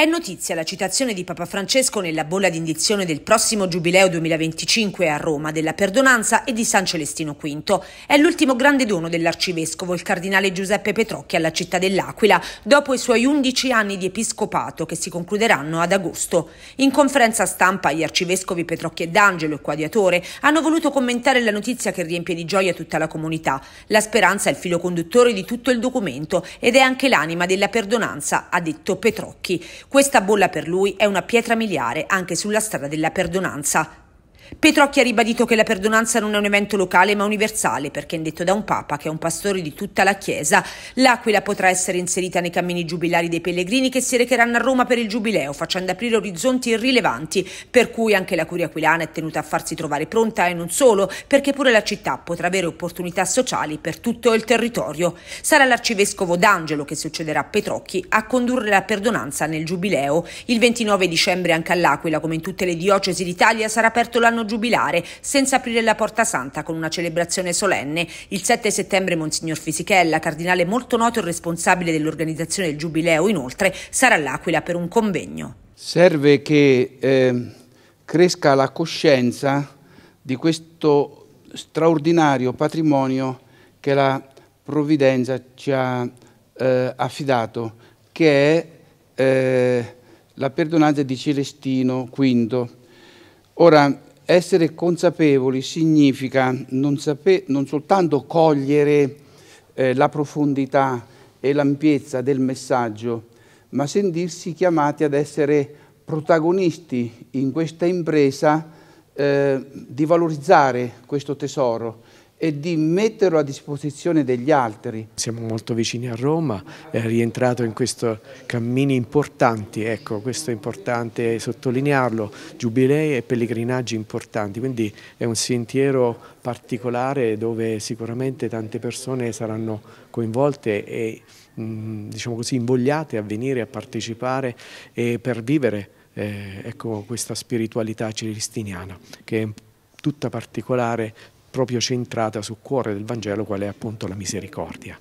È notizia la citazione di Papa Francesco nella bolla d'indizione del prossimo Giubileo 2025 a Roma della Perdonanza e di San Celestino V. È l'ultimo grande dono dell'arcivescovo, il cardinale Giuseppe Petrocchi, alla città dell'Aquila, dopo i suoi 11 anni di episcopato che si concluderanno ad agosto. In conferenza stampa gli arcivescovi Petrocchi e D'Angelo e Quadiatore hanno voluto commentare la notizia che riempie di gioia tutta la comunità. La speranza è il filo conduttore di tutto il documento ed è anche l'anima della perdonanza, ha detto Petrocchi. Questa bolla per lui è una pietra miliare anche sulla strada della perdonanza. Petrocchi ha ribadito che la perdonanza non è un evento locale ma universale perché, indetto da un papa che è un pastore di tutta la Chiesa, l'Aquila potrà essere inserita nei cammini giubilari dei pellegrini che si recheranno a Roma per il giubileo, facendo aprire orizzonti irrilevanti, per cui anche la curia aquilana è tenuta a farsi trovare pronta e non solo, perché pure la città potrà avere opportunità sociali per tutto il territorio. Sarà l'arcivescovo D'Angelo che succederà a Petrocchi a condurre la perdonanza nel giubileo. Il 29 dicembre anche all'Aquila, come in tutte le diocesi d'Italia, sarà aperto l'anno anno giubilare, senza aprire la porta santa con una celebrazione solenne. Il 7 settembre Monsignor Fisichella, cardinale molto noto e responsabile dell'organizzazione del Giubileo, inoltre sarà all'Aquila per un convegno. Serve che eh, cresca la coscienza di questo straordinario patrimonio che la provvidenza ci ha eh, affidato, che è eh, la perdonanza di Celestino V. Ora, essere consapevoli significa non, sape- non soltanto cogliere eh, la profondità e l'ampiezza del messaggio, ma sentirsi chiamati ad essere protagonisti in questa impresa eh, di valorizzare questo tesoro e di metterlo a disposizione degli altri. Siamo molto vicini a Roma, è rientrato in questi cammini importanti, ecco, questo è importante sottolinearlo, giubilei e pellegrinaggi importanti, quindi è un sentiero particolare dove sicuramente tante persone saranno coinvolte e diciamo così, invogliate a venire a partecipare e per vivere eh, ecco, questa spiritualità celestiniana che è tutta particolare proprio centrata sul cuore del Vangelo, qual è appunto la misericordia.